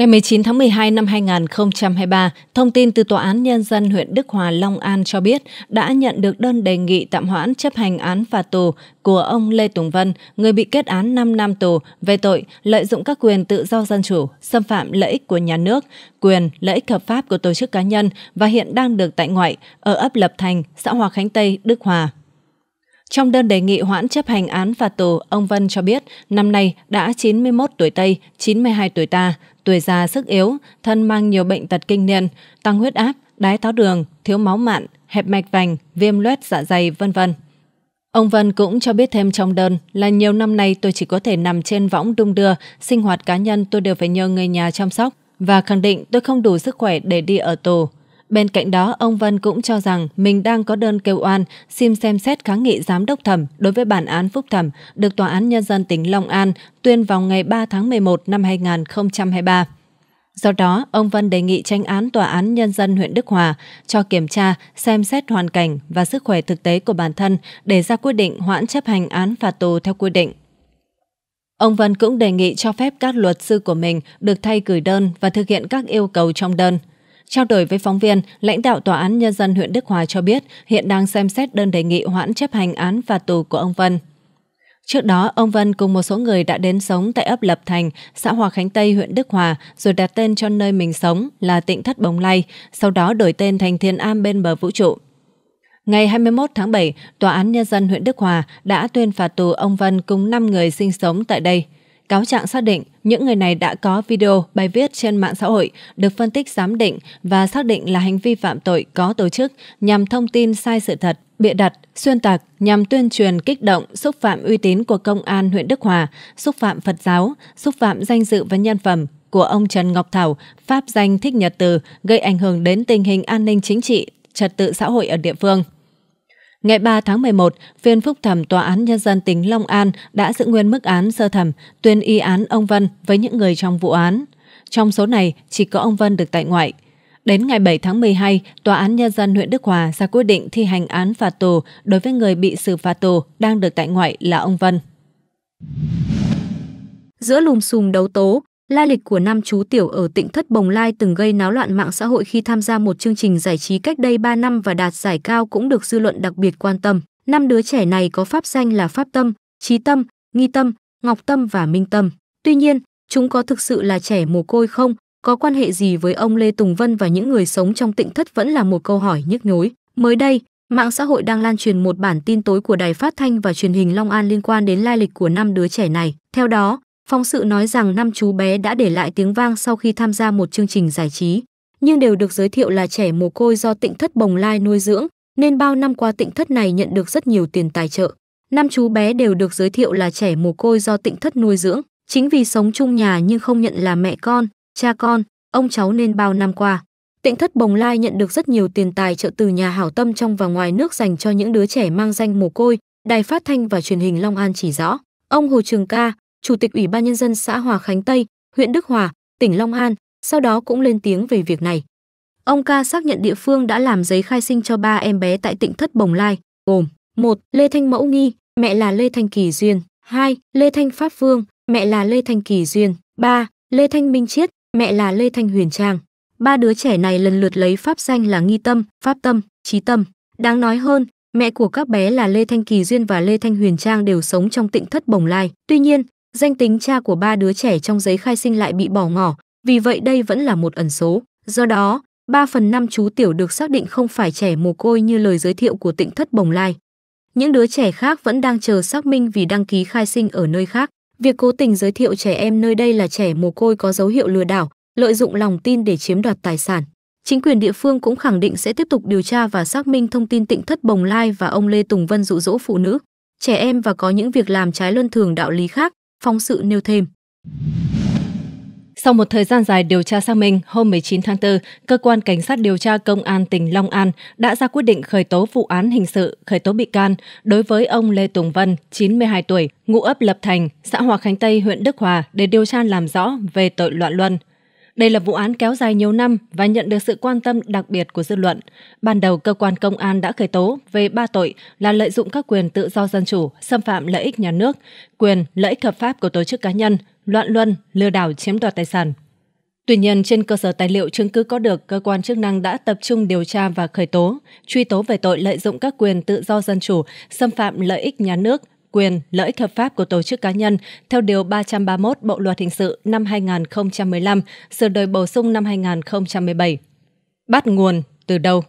Ngày 19 tháng 12 năm 2023, thông tin từ Tòa án Nhân dân huyện Đức Hòa, Long An cho biết đã nhận được đơn đề nghị tạm hoãn chấp hành án phạt tù của ông Lê Tùng Vân, người bị kết án 5 năm tù về tội lợi dụng các quyền tự do dân chủ, xâm phạm lợi ích của nhà nước, quyền, lợi ích hợp pháp của tổ chức cá nhân và hiện đang được tại ngoại ở ấp Lập Thành, xã Hòa Khánh Tây, Đức Hòa. Trong đơn đề nghị hoãn chấp hành án phạt tù, ông Vân cho biết năm nay đã 91 tuổi Tây, 92 tuổi ta, Tuổi già sức yếu, thân mang nhiều bệnh tật kinh niên, tăng huyết áp, đái tháo đường, thiếu máu mạn, hẹp mạch vành, viêm loét dạ dày, vân vân. Ông Vân cũng cho biết thêm trong đơn là nhiều năm nay tôi chỉ có thể nằm trên võng đung đưa, sinh hoạt cá nhân tôi đều phải nhờ người nhà chăm sóc và khẳng định tôi không đủ sức khỏe để đi ở tù. Bên cạnh đó, ông Vân cũng cho rằng mình đang có đơn kêu oan xin xem xét kháng nghị giám đốc thẩm đối với bản án phúc thẩm được Tòa án Nhân dân tỉnh Long An tuyên vào ngày 3 tháng 11 năm 2023. Do đó, ông Vân đề nghị tranh án Tòa án Nhân dân huyện Đức Hòa cho kiểm tra, xem xét hoàn cảnh và sức khỏe thực tế của bản thân để ra quyết định hoãn chấp hành án phạt tù theo quy định. Ông Vân cũng đề nghị cho phép các luật sư của mình được thay gửi đơn và thực hiện các yêu cầu trong đơn. Trao đổi với phóng viên, lãnh đạo Tòa án Nhân dân huyện Đức Hòa cho biết hiện đang xem xét đơn đề nghị hoãn chấp hành án và tù của ông Vân. Trước đó, ông Vân cùng một số người đã đến sống tại ấp Lập Thành, xã Hòa Khánh Tây, huyện Đức Hòa, rồi đặt tên cho nơi mình sống là Tịnh Thất Bồng Lai, sau đó đổi tên thành Thiên Am bên bờ vũ trụ. Ngày 21 tháng 7, Tòa án Nhân dân huyện Đức Hòa đã tuyên phạt tù ông Vân cùng 5 người sinh sống tại đây – Cáo trạng xác định những người này đã có video bài viết trên mạng xã hội được phân tích giám định và xác định là hành vi phạm tội có tổ chức nhằm thông tin sai sự thật, bịa đặt, xuyên tạc nhằm tuyên truyền kích động xúc phạm uy tín của công an huyện Đức Hòa, xúc phạm Phật giáo, xúc phạm danh dự và nhân phẩm của ông Trần Ngọc Thảo, pháp danh Thích Nhật Từ gây ảnh hưởng đến tình hình an ninh chính trị, trật tự xã hội ở địa phương. Ngày 3 tháng 11, phiên phúc thẩm Tòa án Nhân dân tỉnh Long An đã giữ nguyên mức án sơ thẩm, tuyên y án ông Vân với những người trong vụ án. Trong số này, chỉ có ông Vân được tại ngoại. Đến ngày 7 tháng 12, Tòa án Nhân dân huyện Đức Hòa ra quyết định thi hành án phạt tù đối với người bị xử phạt tù đang được tại ngoại là ông Vân. Giữa lùm xùm đấu tố, Lai lịch của nam chú tiểu ở tỉnh Thất Bồng Lai từng gây náo loạn mạng xã hội khi tham gia một chương trình giải trí cách đây 3 năm và đạt giải cao cũng được dư luận đặc biệt quan tâm. Năm đứa trẻ này có pháp danh là Pháp Tâm, Trí Tâm, Nghi Tâm, Ngọc Tâm và Minh Tâm. Tuy nhiên, chúng có thực sự là trẻ mồ côi không? Có quan hệ gì với ông Lê Tùng Vân và những người sống trong tỉnh thất vẫn là một câu hỏi nhức nhối. Mới đây, mạng xã hội đang lan truyền một bản tin tối của Đài Phát Thanh và Truyền hình Long An liên quan đến lai lịch của năm đứa trẻ này. Theo đó, Phóng sự nói rằng năm chú bé đã để lại tiếng vang sau khi tham gia một chương trình giải trí, nhưng đều được giới thiệu là trẻ mồ côi do tịnh thất Bồng Lai nuôi dưỡng, nên bao năm qua tịnh thất này nhận được rất nhiều tiền tài trợ. Năm chú bé đều được giới thiệu là trẻ mồ côi do tịnh thất nuôi dưỡng, chính vì sống chung nhà nhưng không nhận là mẹ con, cha con, ông cháu nên bao năm qua. Tịnh thất Bồng Lai nhận được rất nhiều tiền tài trợ từ nhà hảo tâm trong và ngoài nước dành cho những đứa trẻ mang danh mồ côi, Đài Phát Thanh và Truyền hình Long An chỉ rõ. Ông Hồ Trường Ca, chủ tịch Ủy ban nhân dân xã Hòa Khánh Tây, huyện Đức Hòa, tỉnh Long An, sau đó cũng lên tiếng về việc này. Ông ca xác nhận địa phương đã làm giấy khai sinh cho ba em bé tại tỉnh Thất Bồng Lai, gồm một Lê Thanh Mẫu Nghi, mẹ là Lê Thanh Kỳ Duyên, 2. Lê Thanh Pháp Phương, mẹ là Lê Thanh Kỳ Duyên, 3. Lê Thanh Minh Chiết, mẹ là Lê Thanh Huyền Trang. Ba đứa trẻ này lần lượt lấy pháp danh là Nghi Tâm, Pháp Tâm, Trí Tâm. Đáng nói hơn, mẹ của các bé là Lê Thanh Kỳ Duyên và Lê Thanh Huyền Trang đều sống trong tịnh thất Bồng Lai. Tuy nhiên, Danh tính cha của ba đứa trẻ trong giấy khai sinh lại bị bỏ ngỏ, vì vậy đây vẫn là một ẩn số. Do đó, 3 phần 5 chú tiểu được xác định không phải trẻ mồ côi như lời giới thiệu của Tịnh thất Bồng Lai. Những đứa trẻ khác vẫn đang chờ xác minh vì đăng ký khai sinh ở nơi khác. Việc cố tình giới thiệu trẻ em nơi đây là trẻ mồ côi có dấu hiệu lừa đảo, lợi dụng lòng tin để chiếm đoạt tài sản. Chính quyền địa phương cũng khẳng định sẽ tiếp tục điều tra và xác minh thông tin tịnh thất Bồng Lai và ông Lê Tùng Vân dụ dỗ phụ nữ, trẻ em và có những việc làm trái luân thường đạo lý khác, Phóng sự nêu thêm. Sau một thời gian dài điều tra xác minh, hôm 19 tháng 4, cơ quan cảnh sát điều tra công an tỉnh Long An đã ra quyết định khởi tố vụ án hình sự, khởi tố bị can đối với ông Lê Tùng Vân, 92 tuổi, ngụ ấp Lập Thành, xã Hòa Khánh Tây, huyện Đức Hòa để điều tra làm rõ về tội loạn luân. Đây là vụ án kéo dài nhiều năm và nhận được sự quan tâm đặc biệt của dư luận. Ban đầu, cơ quan công an đã khởi tố về ba tội là lợi dụng các quyền tự do dân chủ, xâm phạm lợi ích nhà nước, quyền lợi ích hợp pháp của tổ chức cá nhân, loạn luân, lừa đảo chiếm đoạt tài sản. Tuy nhiên, trên cơ sở tài liệu chứng cứ có được, cơ quan chức năng đã tập trung điều tra và khởi tố, truy tố về tội lợi dụng các quyền tự do dân chủ, xâm phạm lợi ích nhà nước, quyền, lợi ích hợp pháp của tổ chức cá nhân theo Điều 331 Bộ Luật Hình sự năm 2015, sửa đổi bổ sung năm 2017. Bắt nguồn từ đâu?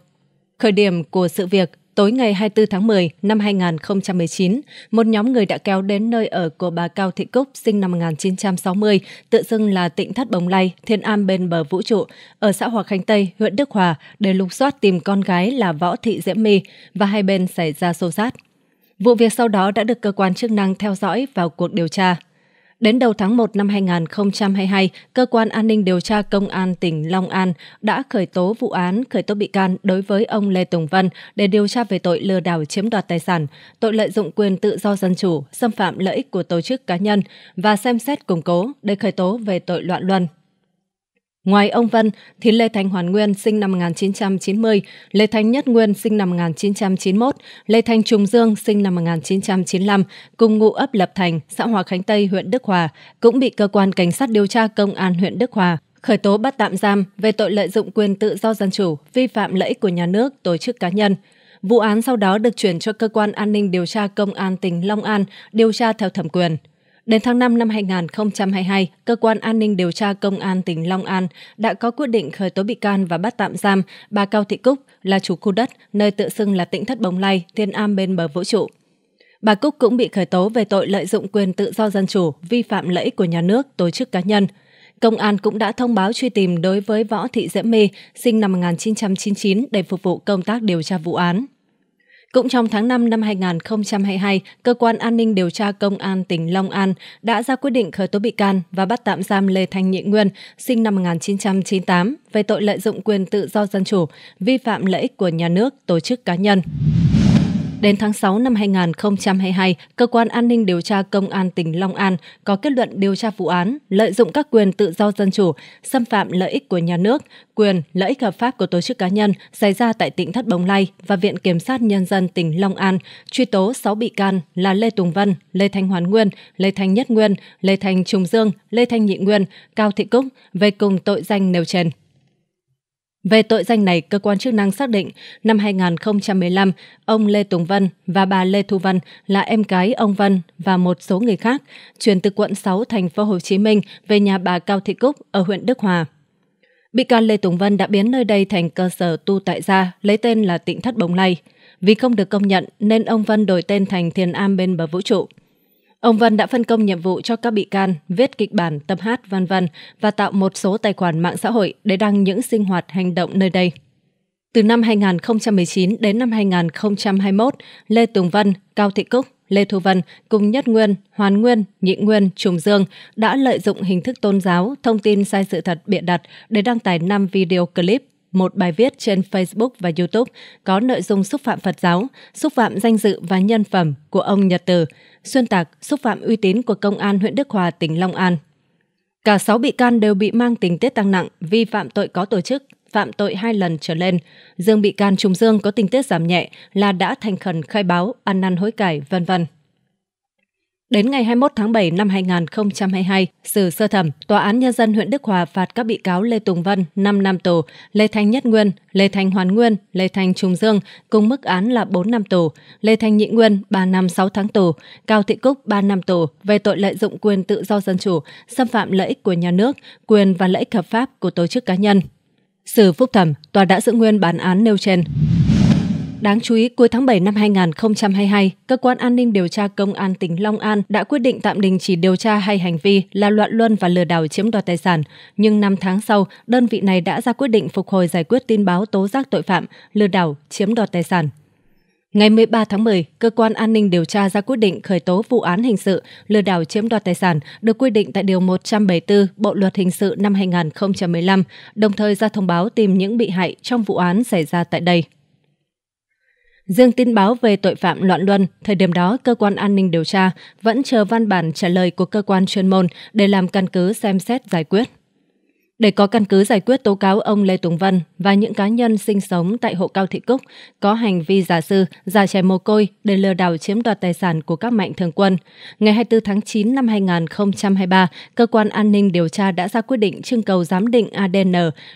Khởi điểm của sự việc Tối ngày 24 tháng 10 năm 2019, một nhóm người đã kéo đến nơi ở của bà Cao Thị Cúc sinh năm 1960, tự xưng là tỉnh Thất Bồng Lai, Thiên Am bên bờ vũ trụ, ở xã Hòa Khánh Tây, huyện Đức Hòa để lục soát tìm con gái là Võ Thị Diễm My và hai bên xảy ra xô xát. Vụ việc sau đó đã được cơ quan chức năng theo dõi vào cuộc điều tra. Đến đầu tháng 1 năm 2022, Cơ quan An ninh Điều tra Công an tỉnh Long An đã khởi tố vụ án khởi tố bị can đối với ông Lê Tùng Vân để điều tra về tội lừa đảo chiếm đoạt tài sản, tội lợi dụng quyền tự do dân chủ, xâm phạm lợi ích của tổ chức cá nhân và xem xét củng cố để khởi tố về tội loạn luân. Ngoài ông Vân thì Lê Thành Hoàn Nguyên sinh năm 1990, Lê Thành Nhất Nguyên sinh năm 1991, Lê Thành Trung Dương sinh năm 1995 cùng ngụ ấp Lập Thành, xã Hòa Khánh Tây, huyện Đức Hòa cũng bị cơ quan cảnh sát điều tra công an huyện Đức Hòa khởi tố bắt tạm giam về tội lợi dụng quyền tự do dân chủ, vi phạm lợi ích của nhà nước, tổ chức cá nhân. Vụ án sau đó được chuyển cho cơ quan an ninh điều tra công an tỉnh Long An điều tra theo thẩm quyền. Đến tháng 5 năm 2022, Cơ quan An ninh Điều tra Công an tỉnh Long An đã có quyết định khởi tố bị can và bắt tạm giam bà Cao Thị Cúc là chủ khu đất nơi tự xưng là tỉnh Thất Bồng Lai, Thiên Am bên bờ vũ trụ. Bà Cúc cũng bị khởi tố về tội lợi dụng quyền tự do dân chủ, vi phạm lợi ích của nhà nước, tổ chức cá nhân. Công an cũng đã thông báo truy tìm đối với Võ Thị Diễm My, sinh năm 1999 để phục vụ công tác điều tra vụ án. Cũng trong tháng 5 năm 2022, Cơ quan An ninh Điều tra Công an tỉnh Long An đã ra quyết định khởi tố bị can và bắt tạm giam Lê Thanh Nhị Nguyên, sinh năm 1998, về tội lợi dụng quyền tự do dân chủ, vi phạm lợi ích của nhà nước, tổ chức cá nhân. Đến tháng 6 năm 2022, Cơ quan An ninh Điều tra Công an tỉnh Long An có kết luận điều tra vụ án lợi dụng các quyền tự do dân chủ, xâm phạm lợi ích của nhà nước, quyền, lợi ích hợp pháp của tổ chức cá nhân xảy ra tại tỉnh Thất Bồng Lai và Viện Kiểm sát Nhân dân tỉnh Long An truy tố 6 bị can là Lê Tùng Vân, Lê Thanh Hoàn Nguyên, Lê Thanh Nhất Nguyên, Lê Thanh Trùng Dương, Lê Thanh Nhị Nguyên, Cao Thị Cúc về cùng tội danh nêu trên. Về tội danh này, cơ quan chức năng xác định năm 2015, ông Lê Tùng Vân và bà Lê Thu Vân là em gái ông Vân và một số người khác chuyển từ quận 6 thành phố Hồ Chí Minh về nhà bà Cao Thị Cúc ở huyện Đức Hòa. Bị can Lê Tùng Vân đã biến nơi đây thành cơ sở tu tại gia lấy tên là Tịnh Thất Bồng lai. Vì không được công nhận nên ông Vân đổi tên thành Thiền Am bên bờ vũ trụ. Ông Vân đã phân công nhiệm vụ cho các bị can viết kịch bản, tập hát vân vân và tạo một số tài khoản mạng xã hội để đăng những sinh hoạt hành động nơi đây. Từ năm 2019 đến năm 2021, Lê Tùng Vân, Cao Thị Cúc, Lê Thu Vân cùng Nhất Nguyên, Hoàn Nguyên, Nhị Nguyên, Trùng Dương đã lợi dụng hình thức tôn giáo, thông tin sai sự thật bịa đặt để đăng tải 5 video clip một bài viết trên Facebook và YouTube có nội dung xúc phạm Phật giáo, xúc phạm danh dự và nhân phẩm của ông Nhật Từ, xuyên tạc, xúc phạm uy tín của Công an huyện Đức Hòa, tỉnh Long An. Cả 6 bị can đều bị mang tình tiết tăng nặng vi phạm tội có tổ chức, phạm tội hai lần trở lên. Dương bị can Trung Dương có tình tiết giảm nhẹ là đã thành khẩn khai báo, ăn năn hối cải, vân vân. Đến ngày 21 tháng 7 năm 2022, xử sơ thẩm, Tòa án Nhân dân huyện Đức Hòa phạt các bị cáo Lê Tùng Vân 5 năm tù, Lê Thanh Nhất Nguyên, Lê Thanh Hoàn Nguyên, Lê Thanh Trung Dương cùng mức án là 4 năm tù, Lê Thanh Nhị Nguyên 3 năm 6 tháng tù, Cao Thị Cúc 3 năm tù về tội lợi dụng quyền tự do dân chủ, xâm phạm lợi ích của nhà nước, quyền và lợi ích hợp pháp của tổ chức cá nhân. Xử phúc thẩm, tòa đã giữ nguyên bản án nêu trên. Đáng chú ý, cuối tháng 7 năm 2022, Cơ quan An ninh Điều tra Công an tỉnh Long An đã quyết định tạm đình chỉ điều tra hai hành vi là loạn luân và lừa đảo chiếm đoạt tài sản. Nhưng 5 tháng sau, đơn vị này đã ra quyết định phục hồi giải quyết tin báo tố giác tội phạm, lừa đảo, chiếm đoạt tài sản. Ngày 13 tháng 10, cơ quan an ninh điều tra ra quyết định khởi tố vụ án hình sự lừa đảo chiếm đoạt tài sản được quy định tại điều 174 Bộ luật hình sự năm 2015, đồng thời ra thông báo tìm những bị hại trong vụ án xảy ra tại đây dương tin báo về tội phạm loạn luân, thời điểm đó cơ quan an ninh điều tra vẫn chờ văn bản trả lời của cơ quan chuyên môn để làm căn cứ xem xét giải quyết. Để có căn cứ giải quyết tố cáo ông Lê Tùng Vân và những cá nhân sinh sống tại hộ Cao Thị Cúc có hành vi giả sư, giả trẻ mồ côi để lừa đảo chiếm đoạt tài sản của các mạnh thường quân, ngày 24 tháng 9 năm 2023, Cơ quan An ninh Điều tra đã ra quyết định trưng cầu giám định ADN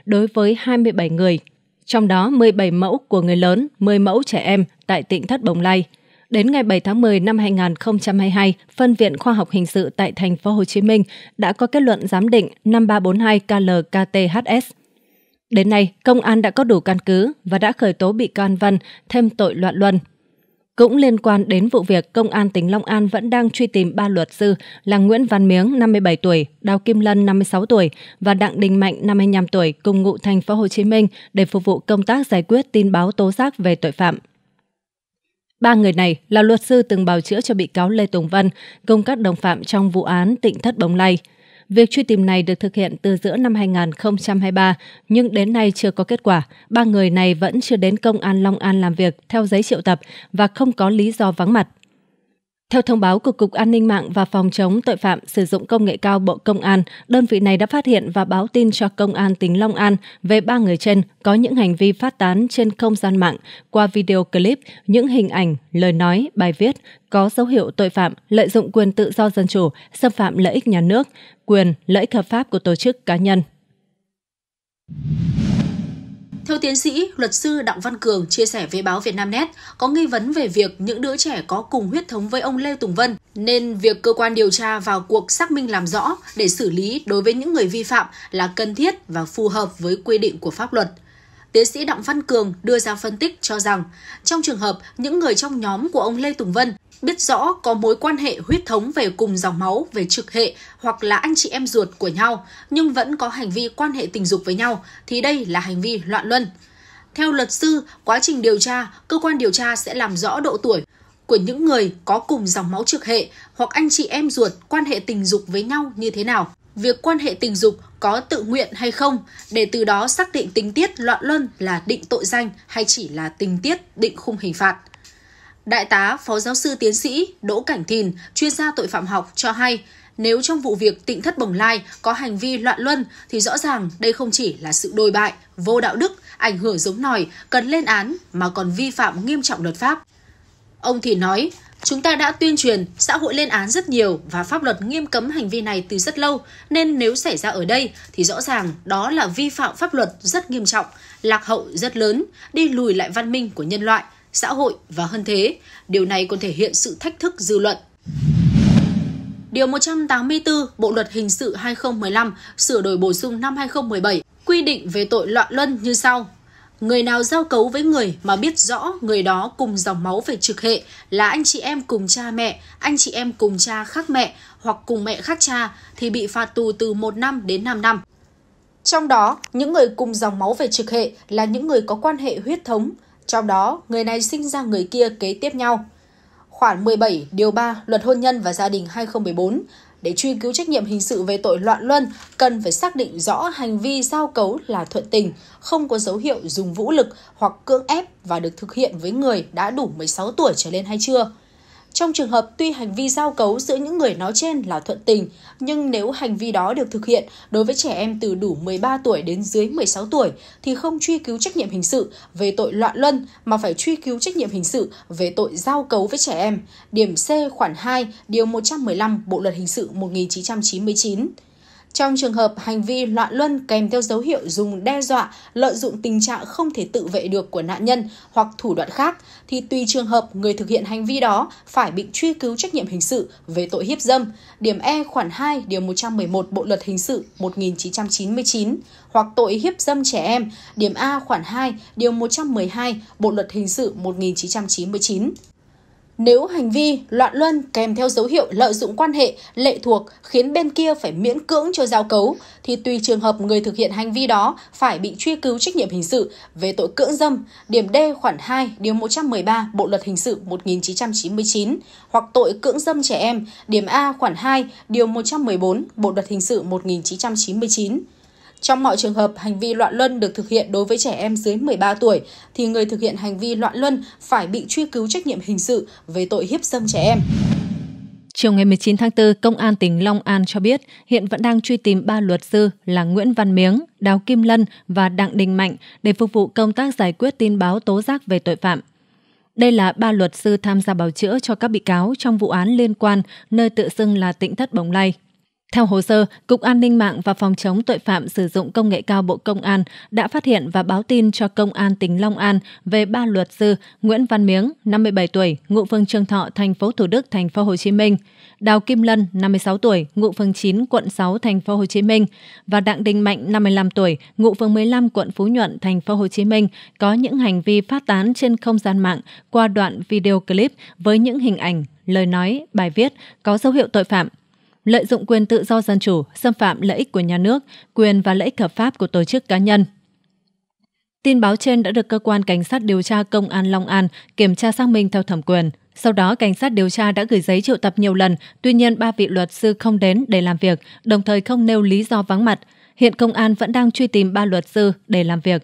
đối với 27 người trong đó 17 mẫu của người lớn, 10 mẫu trẻ em tại tỉnh Thất Bồng Lai. Đến ngày 7 tháng 10 năm 2022, Phân viện Khoa học Hình sự tại thành phố Hồ Chí Minh đã có kết luận giám định 5342 KLKTHS. Đến nay, công an đã có đủ căn cứ và đã khởi tố bị can Văn thêm tội loạn luân cũng liên quan đến vụ việc, Công an tỉnh Long An vẫn đang truy tìm ba luật sư là Nguyễn Văn Miếng, 57 tuổi, Đào Kim Lân, 56 tuổi và Đặng Đình Mạnh, 55 tuổi, cùng ngụ thành phố Hồ Chí Minh để phục vụ công tác giải quyết tin báo tố giác về tội phạm. Ba người này là luật sư từng bào chữa cho bị cáo Lê Tùng Vân cùng các đồng phạm trong vụ án tịnh Thất Bồng Lai – Việc truy tìm này được thực hiện từ giữa năm 2023, nhưng đến nay chưa có kết quả. Ba người này vẫn chưa đến công an Long An làm việc theo giấy triệu tập và không có lý do vắng mặt. Theo thông báo của Cục An ninh mạng và Phòng chống tội phạm sử dụng công nghệ cao Bộ Công an, đơn vị này đã phát hiện và báo tin cho Công an tỉnh Long An về ba người trên có những hành vi phát tán trên không gian mạng qua video clip, những hình ảnh, lời nói, bài viết có dấu hiệu tội phạm lợi dụng quyền tự do dân chủ, xâm phạm lợi ích nhà nước, quyền, lợi ích hợp pháp của tổ chức cá nhân. Theo tiến sĩ, luật sư Đặng Văn Cường chia sẻ với báo Vietnamnet, có nghi vấn về việc những đứa trẻ có cùng huyết thống với ông Lê Tùng Vân, nên việc cơ quan điều tra vào cuộc xác minh làm rõ để xử lý đối với những người vi phạm là cần thiết và phù hợp với quy định của pháp luật tiến sĩ Đặng Văn Cường đưa ra phân tích cho rằng, trong trường hợp những người trong nhóm của ông Lê Tùng Vân biết rõ có mối quan hệ huyết thống về cùng dòng máu, về trực hệ hoặc là anh chị em ruột của nhau, nhưng vẫn có hành vi quan hệ tình dục với nhau, thì đây là hành vi loạn luân. Theo luật sư, quá trình điều tra, cơ quan điều tra sẽ làm rõ độ tuổi của những người có cùng dòng máu trực hệ hoặc anh chị em ruột quan hệ tình dục với nhau như thế nào. Việc quan hệ tình dục có tự nguyện hay không để từ đó xác định tình tiết loạn luân là định tội danh hay chỉ là tình tiết định khung hình phạt. Đại tá Phó Giáo sư Tiến sĩ Đỗ Cảnh Thìn, chuyên gia tội phạm học cho hay, nếu trong vụ việc tịnh thất Bồng Lai có hành vi loạn luân thì rõ ràng đây không chỉ là sự đồi bại, vô đạo đức, ảnh hưởng giống nòi, cần lên án mà còn vi phạm nghiêm trọng luật pháp. Ông thì nói, Chúng ta đã tuyên truyền, xã hội lên án rất nhiều và pháp luật nghiêm cấm hành vi này từ rất lâu, nên nếu xảy ra ở đây thì rõ ràng đó là vi phạm pháp luật rất nghiêm trọng, lạc hậu rất lớn, đi lùi lại văn minh của nhân loại, xã hội và hơn thế, điều này còn thể hiện sự thách thức dư luận. Điều 184 Bộ luật hình sự 2015 sửa đổi bổ sung năm 2017 quy định về tội loạn luân như sau: Người nào giao cấu với người mà biết rõ người đó cùng dòng máu về trực hệ là anh chị em cùng cha mẹ, anh chị em cùng cha khác mẹ hoặc cùng mẹ khác cha thì bị phạt tù từ 1 năm đến 5 năm. Trong đó, những người cùng dòng máu về trực hệ là những người có quan hệ huyết thống, trong đó người này sinh ra người kia kế tiếp nhau. Khoản 17 điều 3 Luật hôn nhân và gia đình 2014 để truy cứu trách nhiệm hình sự về tội loạn luân cần phải xác định rõ hành vi giao cấu là thuận tình, không có dấu hiệu dùng vũ lực hoặc cưỡng ép và được thực hiện với người đã đủ 16 tuổi trở lên hay chưa. Trong trường hợp tuy hành vi giao cấu giữa những người nói trên là thuận tình, nhưng nếu hành vi đó được thực hiện đối với trẻ em từ đủ 13 tuổi đến dưới 16 tuổi thì không truy cứu trách nhiệm hình sự về tội loạn luân mà phải truy cứu trách nhiệm hình sự về tội giao cấu với trẻ em. Điểm C khoản 2, điều 115 Bộ luật hình sự 1999. Trong trường hợp hành vi loạn luân kèm theo dấu hiệu dùng đe dọa, lợi dụng tình trạng không thể tự vệ được của nạn nhân hoặc thủ đoạn khác, thì tùy trường hợp người thực hiện hành vi đó phải bị truy cứu trách nhiệm hình sự về tội hiếp dâm, điểm E khoản 2 điều 111 Bộ luật hình sự 1999 hoặc tội hiếp dâm trẻ em, điểm A khoản 2 điều 112 Bộ luật hình sự 1999. Nếu hành vi loạn luân kèm theo dấu hiệu lợi dụng quan hệ, lệ thuộc khiến bên kia phải miễn cưỡng cho giao cấu, thì tùy trường hợp người thực hiện hành vi đó phải bị truy cứu trách nhiệm hình sự về tội cưỡng dâm, điểm D khoản 2, điều 113 Bộ Luật Hình sự 1999, hoặc tội cưỡng dâm trẻ em, điểm A khoản 2, điều 114 Bộ Luật Hình sự 1999. Trong mọi trường hợp hành vi loạn luân được thực hiện đối với trẻ em dưới 13 tuổi thì người thực hiện hành vi loạn luân phải bị truy cứu trách nhiệm hình sự về tội hiếp dâm trẻ em. Chiều ngày 19 tháng 4, Công an tỉnh Long An cho biết hiện vẫn đang truy tìm 3 luật sư là Nguyễn Văn Miếng, Đào Kim Lân và Đặng Đình Mạnh để phục vụ công tác giải quyết tin báo tố giác về tội phạm. Đây là ba luật sư tham gia bào chữa cho các bị cáo trong vụ án liên quan nơi tự xưng là tỉnh thất Bồng Lai. Theo hồ sơ, Cục An ninh mạng và Phòng chống tội phạm sử dụng công nghệ cao Bộ Công an đã phát hiện và báo tin cho Công an tỉnh Long An về ba luật sư Nguyễn Văn Miếng, 57 tuổi, ngụ phường Trường Thọ, thành phố Thủ Đức, thành phố Hồ Chí Minh, Đào Kim Lân, 56 tuổi, ngụ phường 9, quận 6, thành phố Hồ Chí Minh và Đặng Đình Mạnh, 55 tuổi, ngụ phường 15, quận Phú Nhuận, thành phố Hồ Chí Minh có những hành vi phát tán trên không gian mạng qua đoạn video clip với những hình ảnh, lời nói, bài viết có dấu hiệu tội phạm lợi dụng quyền tự do dân chủ, xâm phạm lợi ích của nhà nước, quyền và lợi ích hợp pháp của tổ chức cá nhân. Tin báo trên đã được cơ quan cảnh sát điều tra công an Long An kiểm tra xác minh theo thẩm quyền. Sau đó, cảnh sát điều tra đã gửi giấy triệu tập nhiều lần, tuy nhiên ba vị luật sư không đến để làm việc, đồng thời không nêu lý do vắng mặt. Hiện công an vẫn đang truy tìm ba luật sư để làm việc.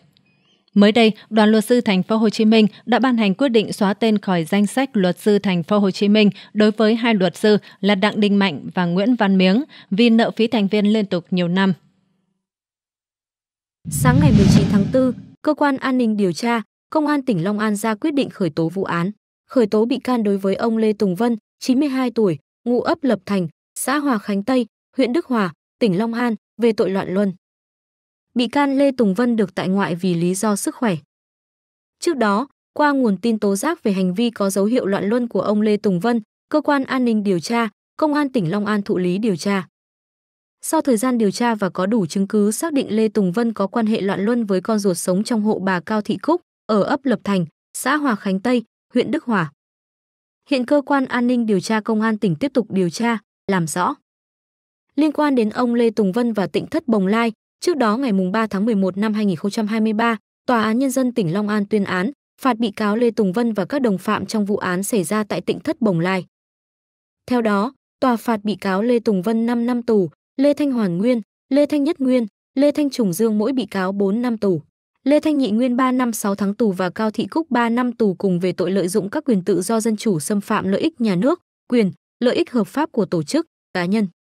Mới đây, Đoàn Luật sư Thành phố Hồ Chí Minh đã ban hành quyết định xóa tên khỏi danh sách luật sư Thành phố Hồ Chí Minh đối với hai luật sư là Đặng Đình Mạnh và Nguyễn Văn Miếng vì nợ phí thành viên liên tục nhiều năm. Sáng ngày 19 tháng 4, cơ quan an ninh điều tra, công an tỉnh Long An ra quyết định khởi tố vụ án, khởi tố bị can đối với ông Lê Tùng Vân, 92 tuổi, ngụ ấp Lập Thành, xã Hòa Khánh Tây, huyện Đức Hòa, tỉnh Long An về tội loạn luân bị can Lê Tùng Vân được tại ngoại vì lý do sức khỏe. Trước đó, qua nguồn tin tố giác về hành vi có dấu hiệu loạn luân của ông Lê Tùng Vân, cơ quan an ninh điều tra, công an tỉnh Long An thụ lý điều tra. Sau thời gian điều tra và có đủ chứng cứ xác định Lê Tùng Vân có quan hệ loạn luân với con ruột sống trong hộ bà Cao Thị Cúc ở ấp Lập Thành, xã Hòa Khánh Tây, huyện Đức Hòa. Hiện cơ quan an ninh điều tra công an tỉnh tiếp tục điều tra, làm rõ. Liên quan đến ông Lê Tùng Vân và tỉnh Thất Bồng Lai, Trước đó ngày 3 tháng 11 năm 2023, Tòa án Nhân dân tỉnh Long An tuyên án, phạt bị cáo Lê Tùng Vân và các đồng phạm trong vụ án xảy ra tại tỉnh Thất Bồng Lai. Theo đó, tòa phạt bị cáo Lê Tùng Vân 5 năm tù, Lê Thanh Hoàn Nguyên, Lê Thanh Nhất Nguyên, Lê Thanh Trùng Dương mỗi bị cáo 4 năm tù. Lê Thanh Nhị Nguyên 3 năm 6 tháng tù và Cao Thị Cúc 3 năm tù cùng về tội lợi dụng các quyền tự do dân chủ xâm phạm lợi ích nhà nước, quyền, lợi ích hợp pháp của tổ chức, cá nhân.